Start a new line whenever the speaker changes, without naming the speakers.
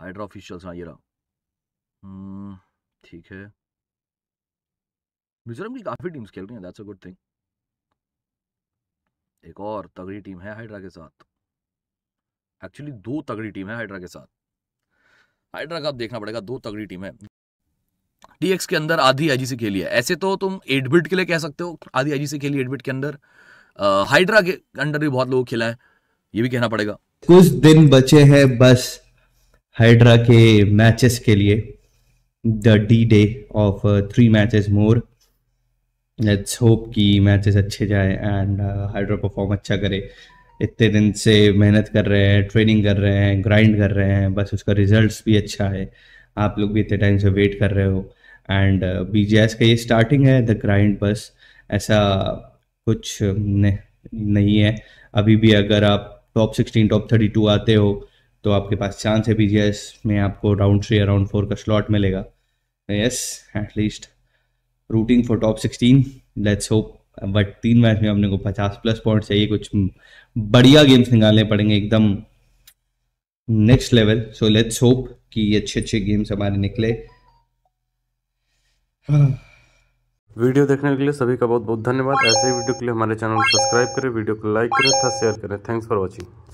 hydra officials हाँ ये रहा हम्म, ठीक है मिजोरम की काफ़ी टीम्स खेल रही हैं दैट्स अ गुड थिंग एक और तगड़ी टीम है हाइड्रा के साथ एक्चुअली दो तगड़ी टीम है हाइड्रा के साथ हाइड्रा का आप देखना पड़ेगा दो तगड़ी टीम है टीएक्स के अंदर आधी आईजीसी खेली है ऐसे तो तुम एट बिट के लिए कह सकते हो आधी आईजीसी खेली एट बिट के अंदर हाइड्रा के अंडर भी बहुत लोग खेला है ये भी कहना पड़ेगा
कुछ दिन बचे हैं बस हाइड्रा के मैचेस के लिए the D day of three matches more let's hope कि मैचेस अच्छे जाए एंड हाइड्रा परफॉर्म अच्छा करे इतने दिन से मेहनत कर रहे हैं ट्रेनिंग कर रहे हैं ग्राइंड कर रहे हैं बस उसका रिजल्ट्स भी अच्छा है आप लोग भी इतने टाइम से वेट कर रहे हो एंड बी एस का ये स्टार्टिंग है द ग्राइंड बस ऐसा कुछ um, नहीं है अभी भी अगर आप top sixteen top thirty two आते हो तो आपके पास चांस है पीजीएस में आपको राउंड थ्री या राउंड फोर का स्लॉट मिलेगा yes at least rooting for top sixteen let's hope but तीन मैच में अपने को पचास प्लस पॉइंट चाहिए कुछ बढ़िया गेम्स निकालने पड़ेंगे एकदम next level so let's hope कि ये अच्छे अच्छे गेम्स हमारे निकले
वीडियो देखने के लिए सभी का बहुत बहुत धन्यवाद ऐसे वीडियो के लिए हमारे चैनल को सब्सक्राइब करें वीडियो को लाइक करें तथा शेयर करें थैंक्स फॉर वॉचिंग